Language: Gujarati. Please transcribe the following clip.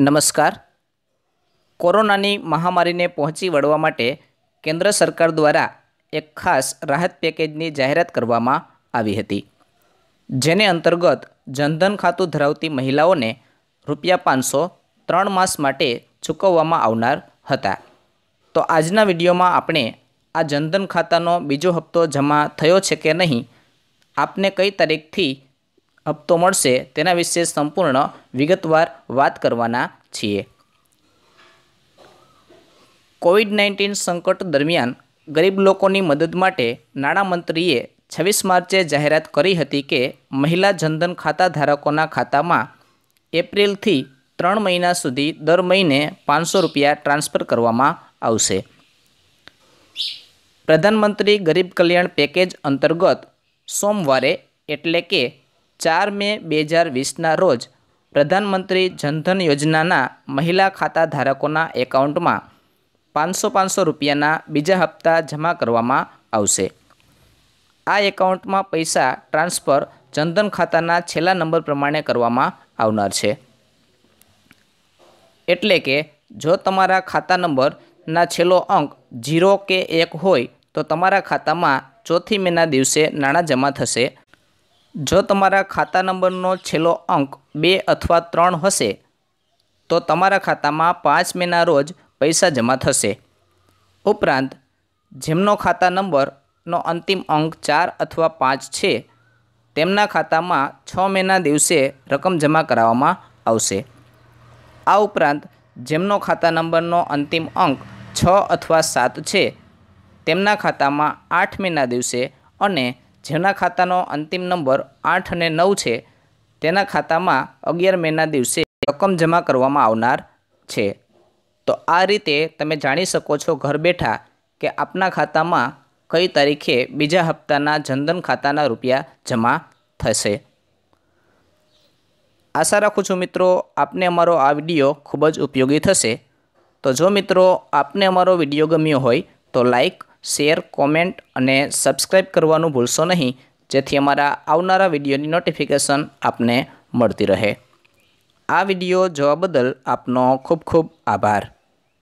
નમસ્કાર કોરોનાની મહામારીને પહોંચી વળવા માટે કેન્દ્ર સરકાર દ્વારા એક ખાસ રાહત પેકેજની જાહેરાત કરવામાં આવી હતી જેને અંતર્ગત જનધન ખાતું ધરાવતી મહિલાઓને રૂપિયા પાંચસો ત્રણ માસ માટે ચૂકવવામાં આવનાર હતા તો આજના વિડીયોમાં આપણે આ જનધન ખાતાનો બીજો હપ્તો જમા થયો છે કે નહીં આપને કઈ તારીખથી હપ્તો મળશે તેના વિશે સંપૂર્ણ વિગતવાર વાત કરવાના છીએ કોવિડ નાઇન્ટીન સંકટ દરમિયાન ગરીબ લોકોની મદદ માટે નાણામંત્રીએ છવ્વીસ માર્ચે જાહેરાત કરી હતી કે મહિલા જનધન ખાતા ધારકોના ખાતામાં એપ્રિલથી ત્રણ મહિના સુધી દર મહિને પાંચસો રૂપિયા ટ્રાન્સફર કરવામાં આવશે પ્રધાનમંત્રી ગરીબ કલ્યાણ પેકેજ અંતર્ગત સોમવારે એટલે કે ચાર મે બે હજાર વીસના રોજ પ્રધાનમંત્રી જનધન યોજનાના મહિલા ખાતા ધારકોના એકાઉન્ટમાં પાંચસો પાંચસો રૂપિયાના બીજા હપ્તા જમા કરવામાં આવશે આ એકાઉન્ટમાં પૈસા ટ્રાન્સફર જનધન ખાતાના છેલ્લા નંબર પ્રમાણે કરવામાં આવનાર છે એટલે કે જો તમારા ખાતા નંબરના છેલ્લો અંક ઝીરો કે એક હોય તો તમારા ખાતામાં ચોથી મેના દિવસે નાણાં જમા થશે જો તમારા ખાતા નંબરનો છેલ્લો અંક બે અથવા ત્રણ હશે તો તમારા ખાતામાં પાંચ મેના રોજ પૈસા જમા થશે ઉપરાંત જેમનો ખાતા નંબરનો અંતિમ અંક ચાર અથવા પાંચ છે તેમના ખાતામાં છ મહિના દિવસે રકમ જમા કરાવવામાં આવશે આ ઉપરાંત જેમનો ખાતા નંબરનો અંતિમ અંક છ અથવા સાત છે તેમના ખાતામાં આઠ મહિના દિવસે અને જેના ખાતાનો અંતિમ નંબર આઠ અને નવ છે તેના ખાતામાં અગિયાર મેના દિવસે રકમ જમા કરવામાં આવનાર છે તો આ રીતે તમે જાણી શકો છો ઘર બેઠા કે આપના ખાતામાં કઈ તારીખે બીજા હપ્તાના જનધન ખાતાના રૂપિયા જમા થશે આશા રાખું છું મિત્રો આપને અમારો આ વિડીયો ખૂબ જ ઉપયોગી થશે તો જો મિત્રો આપને અમારો વિડીયો ગમ્યો હોય તો લાઈક શેર કોમેન્ટ અને સબસ્ક્રાઈબ કરવાનું ભૂલશો નહીં જેથી અમારા આવનારા વિડીયોની નોટિફિકેશન આપને મળતી રહે આ વિડીયો જોવા બદલ આપનો ખૂબ ખૂબ આભાર